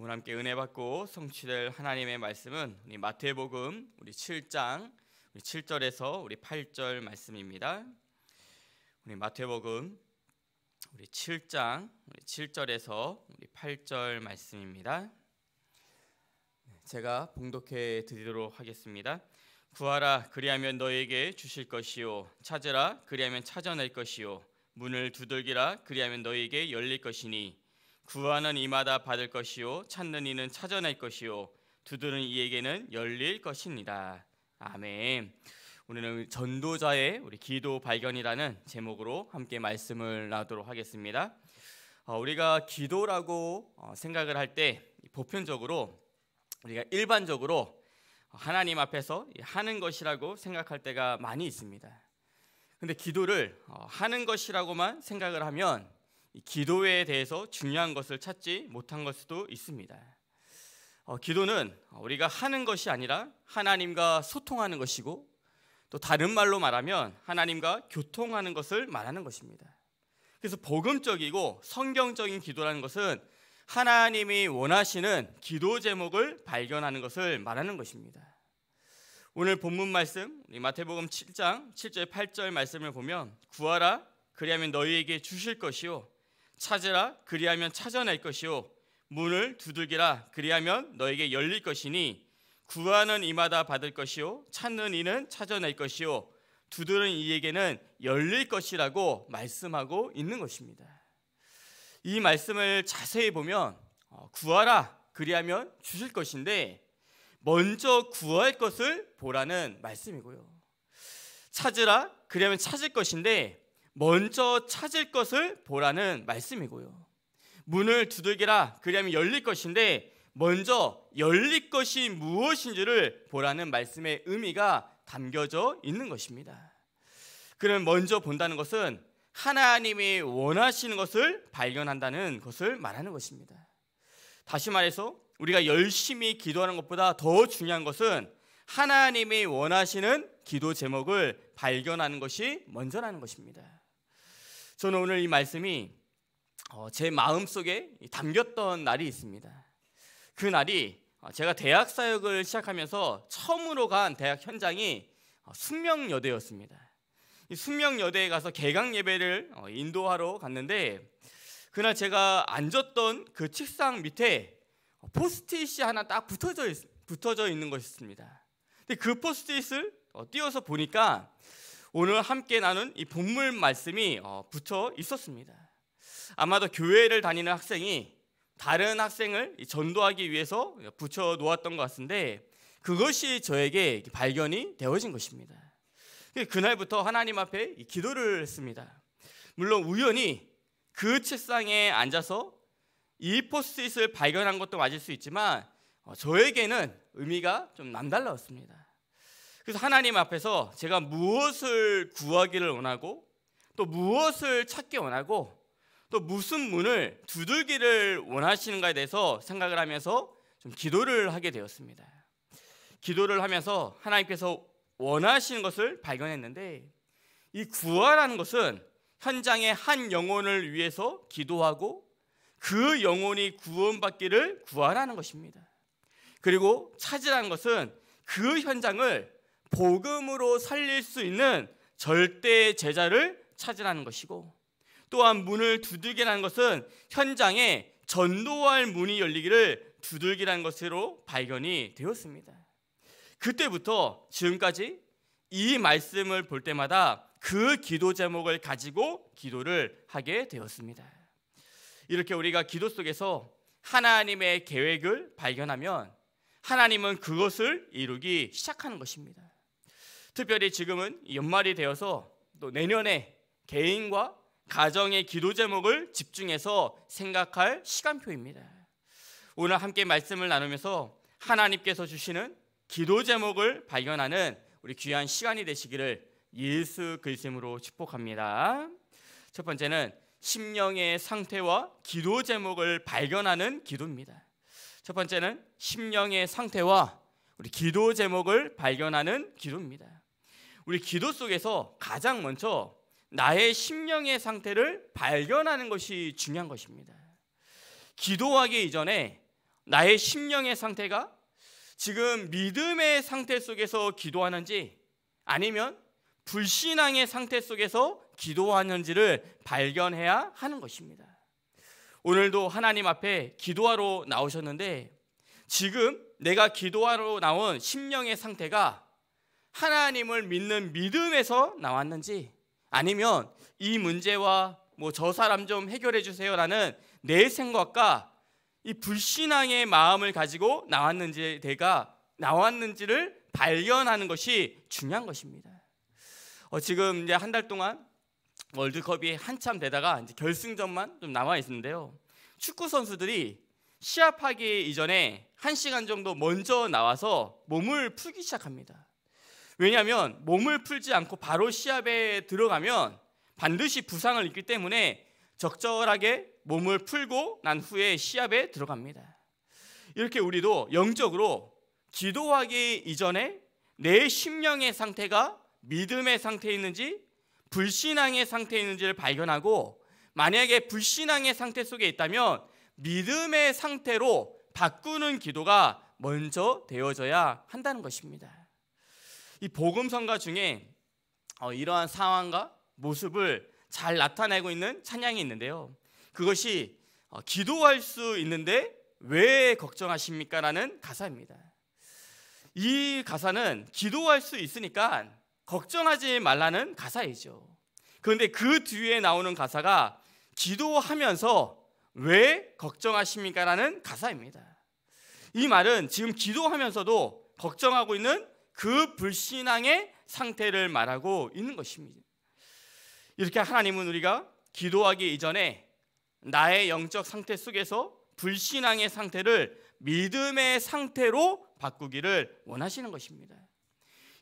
오늘 함께 은혜 받고 성취될 하나님의 말씀은 우리 마태복음 우리 7장 우리 7절에서 우리 8절 말씀입니다. 우리 마태복음 우리 7장 우리 7절에서 우리 8절 말씀입니다. 네, 제가 봉독해 드리도록 하겠습니다. 구하라 그리하면 너에게 주실 것이요 찾으라 그리하면 찾아낼 것이요 문을 두들기라 그리하면 너에게 열릴 것이니 구하는 이마다 받을 것이요 찾는 이는 찾아낼 것이요 두드는 이에게는 열릴 것입니다. 아멘. 오늘은 전도자의 우리 기도 발견이라는 제목으로 함께 말씀을 나도록 하겠습니다. 어, 우리가 기도라고 어, 생각을 할 때 보편적으로 우리가 일반적으로 하나님 앞에서 하는 것이라고 생각할 때가 많이 있습니다. 근데 기도를 어, 하는 것이라고만 생각을 하면 기도에 대해서 중요한 것을 찾지 못한 것도 있습니다. 어, 기도는 우리가 하는 것이 아니라 하나님과 소통하는 것이고 또 다른 말로 말하면 하나님과 교통하는 것을 말하는 것입니다. 그래서 복음적이고 성경적인 기도라는 것은 하나님이 원하시는 기도 제목을 발견하는 것을 말하는 것입니다. 오늘 본문 말씀 마태복음 7장 7절 8절 말씀을 보면 구하라 그리하면 너희에게 주실 것이요 찾으라 그리하면 찾아낼 것이요 문을 두들기라 그리하면 너에게 열릴 것이니 구하는 이마다 받을 것이요 찾는 이는 찾아낼 것이요 두드는 이에게는 열릴 것이라고 말씀하고 있는 것입니다. 이 말씀을 자세히 보면 어, 구하라 그리하면 주실 것인데 먼저 구할 것을 보라는 말씀이고요. 찾으라 그리하면 찾을 것인데 먼저 찾을 것을 보라는 말씀이고요. 문을 두들기라 그리하면 열릴 것인데 먼저 열릴 것이 무엇인지를 보라는 말씀의 의미가 담겨져 있는 것입니다. 그는 먼저 본다는 것은 하나님이 원하시는 것을 발견한다는 것을 말하는 것입니다. 다시 말해서 우리가 열심히 기도하는 것보다 더 중요한 것은 하나님이 원하시는 기도 제목을 발견하는 것이 먼저라는 것입니다. 저는 오늘 이 말씀이 어, 제 마음 속에 담겼던 날이 있습니다. 그 날이 어, 제가 대학 사역을 시작하면서 처음으로 간 대학 현장이 어, 숙명여대였습니다. 숙명여대에 가서 개강 예배를 인도하러 갔는데 그날 제가 앉았던 그 책상 밑에 포스트잇이 하나 딱 붙어져, 있, 붙어져 있는 것이었습니다. 근데 그 포스트잇을 띄어서 보니까 오늘 함께 나눈 이 본문 말씀이 어, 붙어 있었습니다. 아마도 교회를 다니는 학생이 다른 학생을 전도하기 위해서 붙여 놓았던 것 같은데 그것이 저에게 발견이 되어진 것입니다. 그 그날부터 하나님 앞에 기도를 했습니다. 물론 우연히 그 책상에 앉아서 이 포스트잇을 발견한 것도 맞을 수 있지만 어, 저에게는 의미가 좀 남달랐습니다. 그래서 하나님 앞에서 제가 무엇을 구하기를 원하고 또 무엇을 찾기 원하고 또 무슨 문을 두들기를 원하시는가에 대해서 생각을 하면서 좀 기도를 하게 되었습니다. 기도를 하면서 하나님께서 원하시는 것을 발견했는데 이 구하라는 것은 현장의 한 영혼을 위해서 기도하고 그 영혼이 구원받기를 구하라는 것입니다. 그리고 찾으라는 것은 그 현장을 복음으로 살릴 수 있는 절대 제자를 찾으라는 것이고 또한 문을 두들기라는 것은 현장에 전도할 문이 열리기를 두들기라는 것으로 발견이 되었습니다. 그때부터 지금까지 이 말씀을 볼 때마다 그 기도 제목을 가지고 기도를 하게 되었습니다. 이렇게 우리가 기도 속에서 하나님의 계획을 발견하면 하나님은 그것을 이루기 시작하는 것입니다. 특별히 지금은 연말이 되어서 또 내년에 개인과 가정의 기도 제목을 집중해서 생각할 시간표입니다. 오늘 함께 말씀을 나누면서 하나님께서 주시는 기도 제목을 발견하는 우리 귀한 시간이 되시기를 예수 그리스로 축복합니다. 첫 번째는 심령의 상태와 기도 제목을 발견하는 기도입니다. 첫 번째는 심령의 상태와 우리 기도 제목을 발견하는 기도입니다. 우리 기도 속에서 가장 먼저 나의 심령의 상태를 발견하는 것이 중요한 것입니다. 기도하기 이전에 나의 심령의 상태가 지금 믿음의 상태 속에서 기도하는지 아니면 불신앙의 상태 속에서 기도하는지를 발견해야 하는 것입니다. 오늘도 하나님 앞에 기도하러 나오셨는데 지금 내가 기도하러 나온 심령의 상태가 하나님을 믿는 믿음에서 나왔는지 아니면 이 문제와 뭐 저 사람 좀 해결해 주세요라는 내 생각과 이 불신앙의 마음을 가지고 나왔는지 내가 나왔는지를 발견하는 것이 중요한 것입니다. 어, 지금 이제 한 달 동안 월드컵이 한참 되다가 이제 결승전만 좀 남아 있는데요. 축구 선수들이 시합하기 이전에 한 시간 정도 먼저 나와서 몸을 풀기 시작합니다. 왜냐하면 몸을 풀지 않고 바로 시합에 들어가면 반드시 부상을 입기 때문에 적절하게 몸을 풀고 난 후에 시합에 들어갑니다. 이렇게 우리도 영적으로 기도하기 이전에 내 심령의 상태가 믿음의 상태에 있는지 불신앙의 상태에 있는지를 발견하고 만약에 불신앙의 상태 속에 있다면 믿음의 상태로 바꾸는 기도가 먼저 되어져야 한다는 것입니다. 이 복음성가 중에 어, 이러한 상황과 모습을 잘 나타내고 있는 찬양이 있는데요. 그것이 어, 기도할 수 있는데 왜 걱정하십니까? 라는 가사입니다. 이 가사는 기도할 수 있으니까 걱정하지 말라는 가사이죠. 그런데 그 뒤에 나오는 가사가 기도하면서 왜 걱정하십니까? 라는 가사입니다. 이 말은 지금 기도하면서도 걱정하고 있는 그 불신앙의 상태를 말하고 있는 것입니다. 이렇게 하나님은 우리가 기도하기 이전에 나의 영적 상태 속에서 불신앙의 상태를 믿음의 상태로 바꾸기를 원하시는 것입니다.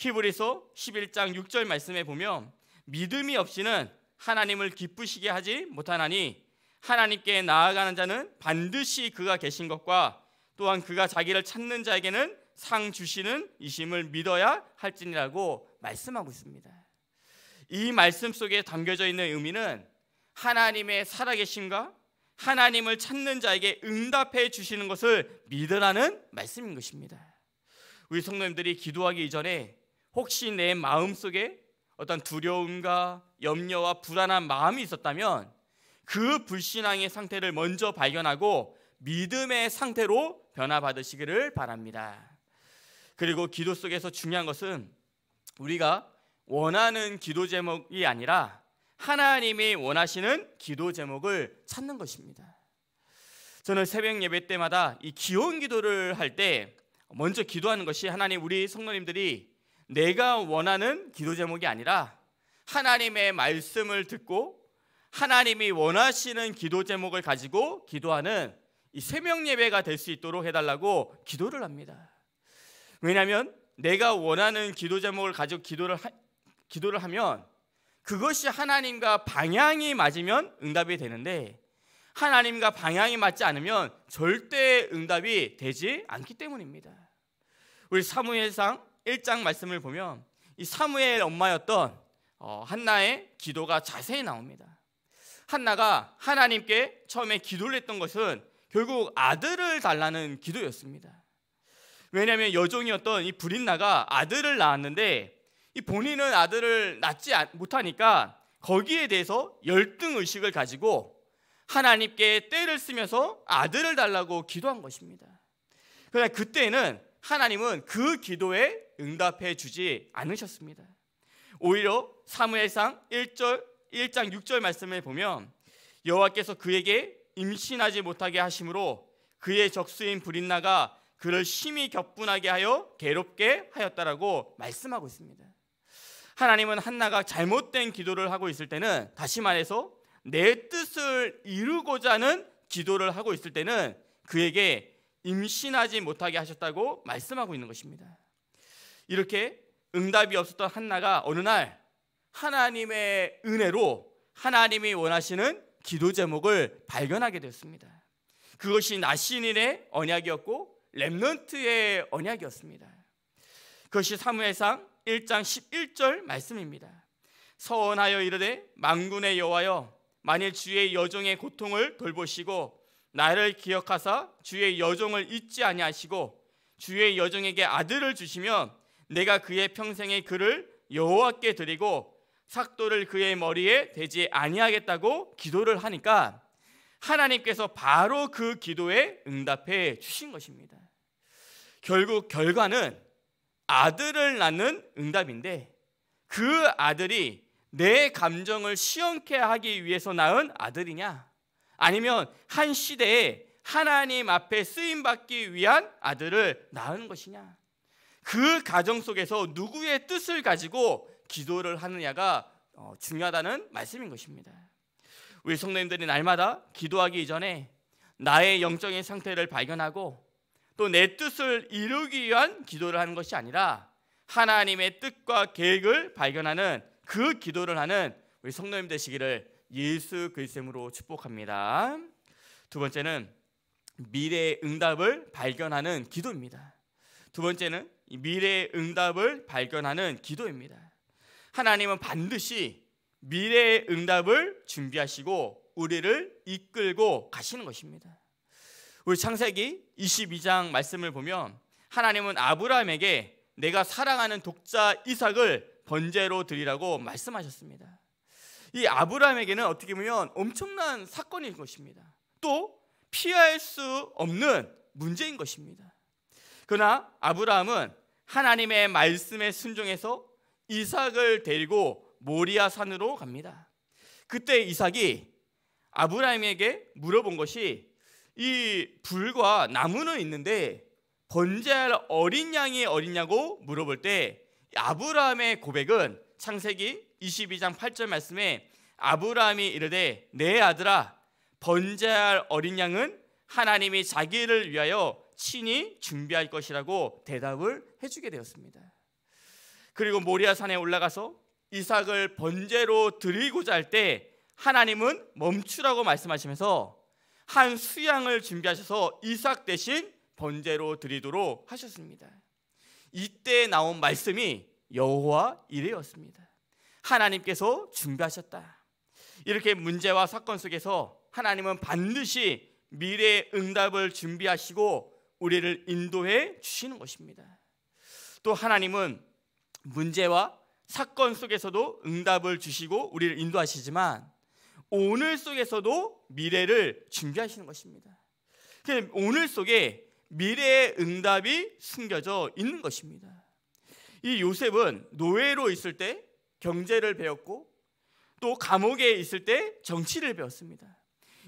히브리서 11장 6절 말씀에 보면 믿음이 없이는 하나님을 기쁘시게 하지 못하나니 하나님께 나아가는 자는 반드시 그가 계신 것과 또한 그가 자기를 찾는 자에게는 상 주시는 이심을 믿어야 할지니라고 말씀하고 있습니다. 이 말씀 속에 담겨져 있는 의미는 하나님의 살아계심과 하나님을 찾는 자에게 응답해 주시는 것을 믿으라는 말씀인 것입니다. 우리 성도님들이 기도하기 이전에 혹시 내 마음 속에 어떤 두려움과 염려와 불안한 마음이 있었다면 그 불신앙의 상태를 먼저 발견하고 믿음의 상태로 변화받으시기를 바랍니다. 그리고 기도 속에서 중요한 것은 우리가 원하는 기도 제목이 아니라 하나님이 원하시는 기도 제목을 찾는 것입니다. 저는 새벽 예배 때마다 이 기원 기도를 할 때 먼저 기도하는 것이 하나님 우리 성도님들이 내가 원하는 기도 제목이 아니라 하나님의 말씀을 듣고 하나님이 원하시는 기도 제목을 가지고 기도하는 이 새벽 예배가 될 수 있도록 해달라고 기도를 합니다. 왜냐하면 내가 원하는 기도 제목을 가지고 기도를 하, 기도를 하면 그것이 하나님과 방향이 맞으면 응답이 되는데 하나님과 방향이 맞지 않으면 절대 응답이 되지 않기 때문입니다. 우리 사무엘상 1장 말씀을 보면 이 사무엘 엄마였던 어, 한나의 기도가 자세히 나옵니다. 한나가 하나님께 처음에 기도를 했던 것은 결국 아들을 달라는 기도였습니다. 왜냐하면 여종이었던 이 브린나가 아들을 낳았는데 이 본인은 아들을 낳지 못하니까 거기에 대해서 열등 의식을 가지고 하나님께 때를 쓰면서 아들을 달라고 기도한 것입니다. 그러나 그때는 하나님은 그 기도에 응답해 주지 않으셨습니다. 오히려 사무엘상 1절 1장 6절 말씀을 보면 여호와께서 그에게 임신하지 못하게 하심으로 그의 적수인 브린나가 그를 심히 격분하게 하여 괴롭게 하였다라고 말씀하고 있습니다. 하나님은 한나가 잘못된 기도를 하고 있을 때는 다시 말해서 내 뜻을 이루고자 하는 기도를 하고 있을 때는 그에게 임신하지 못하게 하셨다고 말씀하고 있는 것입니다. 이렇게 응답이 없었던 한나가 어느 날 하나님의 은혜로 하나님이 원하시는 기도 제목을 발견하게 되었습니다. 그것이 나신인의 언약이었고 렘넌트의 언약이었습니다. 그것이 사무엘상 1장 11절 말씀입니다. 서원하여 이르되 만군의 여와여 만일 주의 여종의 고통을 돌보시고 나를 기억하사 주의 여종을 잊지 아니하시고 주의 여종에게 아들을 주시면 내가 그의 평생의 그를 여호와께 드리고 삭도를 그의 머리에 대지 아니하겠다고 기도를 하니까 하나님께서 바로 그 기도에 응답해 주신 것입니다. 결국 결과는 아들을 낳는 응답인데 그 아들이 내 감정을 시원케 하기 위해서 낳은 아들이냐 아니면 한 시대에 하나님 앞에 쓰임 받기 위한 아들을 낳은 것이냐 그 가정 속에서 누구의 뜻을 가지고 기도를 하느냐가 어, 중요하다는 말씀인 것입니다. 우리 성도님들이 날마다 기도하기 이전에 나의 영적인 상태를 발견하고 또 내 뜻을 이루기 위한 기도를 하는 것이 아니라 하나님의 뜻과 계획을 발견하는 그 기도를 하는 우리 성도님 되시기를 예수 그리스도로 축복합니다. 두 번째는 미래의 응답을 발견하는 기도입니다. 두 번째는 미래의 응답을 발견하는 기도입니다. 하나님은 반드시 미래의 응답을 준비하시고 우리를 이끌고 가시는 것입니다. 우리 창세기 22장 말씀을 보면 하나님은 아브라함에게 내가 사랑하는 독자 이삭을 번제로 드리라고 말씀하셨습니다. 이 아브라함에게는 어떻게 보면 엄청난 사건인 것입니다. 또 피할 수 없는 문제인 것입니다. 그러나 아브라함은 하나님의 말씀에 순종해서 이삭을 데리고 모리아 산으로 갑니다. 그때 이삭이 아브라함에게 물어본 것이 이 불과 나무는 있는데 번제할 어린 양이 어딨냐고 물어볼 때 아브라함의 고백은 창세기 22장 8절 말씀에 아브라함이 이르되 내 아들아 번제할 어린 양은 하나님이 자기를 위하여 친히 준비할 것이라고 대답을 해주게 되었습니다. 그리고 모리아 산에 올라가서 이삭을 번제로 드리고자 할 때 하나님은 멈추라고 말씀하시면서 한 수양을 준비하셔서 이삭 대신 번제로 드리도록 하셨습니다. 이때 나온 말씀이 여호와 이레였습니다. 하나님께서 준비하셨다. 이렇게 문제와 사건 속에서 하나님은 반드시 미래의 응답을 준비하시고 우리를 인도해 주시는 것입니다. 또 하나님은 문제와 사건 속에서도 응답을 주시고 우리를 인도하시지만 오늘 속에서도 미래를 준비하시는 것입니다. 오늘 속에 미래의 응답이 숨겨져 있는 것입니다. 이 요셉은 노예로 있을 때 경제를 배웠고 또 감옥에 있을 때 정치를 배웠습니다.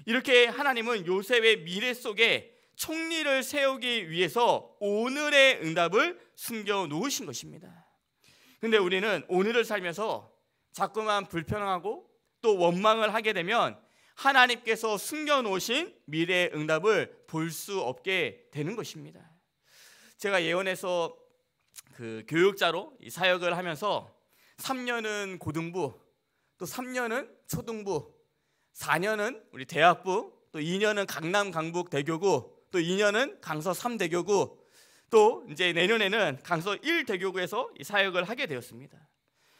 이렇게 하나님은 요셉의 미래 속에 총리를 세우기 위해서 오늘의 응답을 숨겨 놓으신 것입니다. 근데 우리는 오늘을 살면서 자꾸만 불편하고 또 원망을 하게 되면 하나님께서 숨겨놓으신 미래의 응답을 볼 수 없게 되는 것입니다. 제가 예언에서 그 교육자로 사역을 하면서 3년은 고등부, 또 3년은 초등부, 4년은 우리 대학부, 또 2년은 강남 강북 대교구, 또 2년은 강서 3대교구, 또 이제 내년에는 강서 1대교구에서 사역을 하게 되었습니다.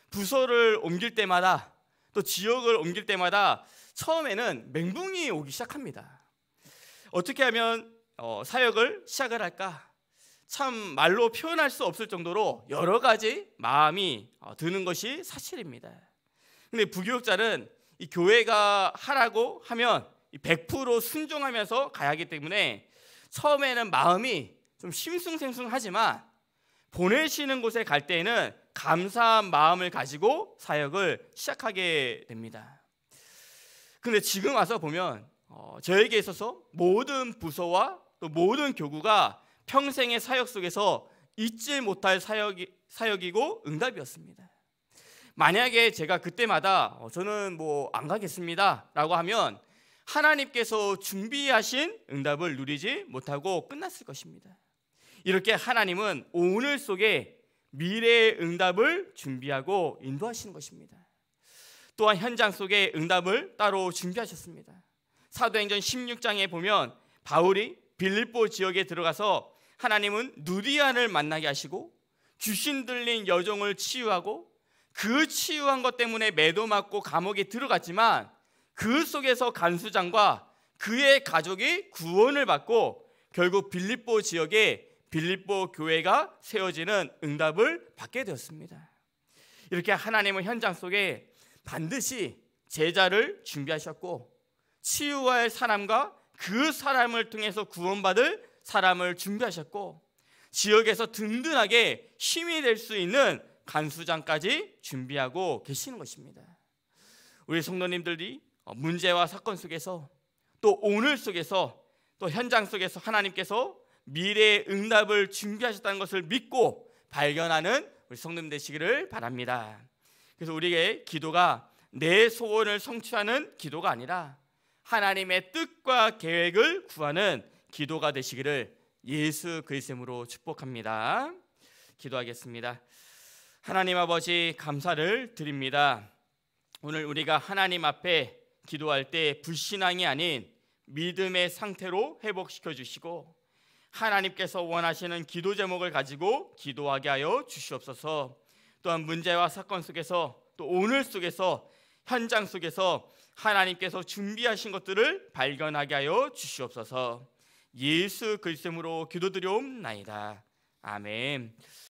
부서를 옮길 때마다 또 지역을 옮길 때마다 처음에는 멘붕이 오기 시작합니다. 어떻게 하면 어, 사역을 시작을 할까? 참 말로 표현할 수 없을 정도로 여러 가지 마음이 어, 드는 것이 사실입니다. 근데 부교육자는 이 교회가 하라고 하면 100% 순종하면서 가야 하기 때문에 처음에는 마음이 좀 싱숭생숭하지만 보내시는 곳에 갈 때에는 감사한 마음을 가지고 사역을 시작하게 됩니다. 근데 지금 와서 보면 어, 저에게 있어서 모든 부서와 또 모든 교구가 평생의 사역 속에서 잊지 못할 사역이, 사역이고 응답이었습니다. 만약에 제가 그때마다 어, 저는 뭐 안 가겠습니다라고 하면 하나님께서 준비하신 응답을 누리지 못하고 끝났을 것입니다. 이렇게 하나님은 오늘 속에 미래의 응답을 준비하고 인도하시는 것입니다. 또한 현장 속에 응답을 따로 준비하셨습니다. 사도행전 16장에 보면 바울이 빌립보 지역에 들어가서 하나님은 누디안을 만나게 하시고 귀신 들린 여종을 치유하고 그 치유한 것 때문에 매도 맞고 감옥에 들어갔지만 그 속에서 간수장과 그의 가족이 구원을 받고 결국 빌립보 지역에 빌립보 교회가 세워지는 응답을 받게 되었습니다. 이렇게 하나님은 현장 속에 반드시 제자를 준비하셨고 치유할 사람과 그 사람을 통해서 구원받을 사람을 준비하셨고 지역에서 든든하게 힘이 될 수 있는 간수장까지 준비하고 계시는 것입니다. 우리 성도님들이 문제와 사건 속에서 또 오늘 속에서 또 현장 속에서 하나님께서 미래의 응답을 준비하셨다는 것을 믿고 발견하는 우리 성님 되시기를 바랍니다. 그래서 우리의 기도가 내 소원을 성취하는 기도가 아니라 하나님의 뜻과 계획을 구하는 기도가 되시기를 예수 그리스도로 축복합니다. 기도하겠습니다. 하나님 아버지 감사를 드립니다. 오늘 우리가 하나님 앞에 기도할 때 불신앙이 아닌 믿음의 상태로 회복시켜 주시고 하나님께서 원하시는 기도 제목을 가지고 기도하게 하여 주시옵소서. 또한 문제와 사건 속에서 또 오늘 속에서 현장 속에서 하나님께서 준비하신 것들을 발견하게 하여 주시옵소서. 예수 그리스도로 기도드려옵나이다. 아멘.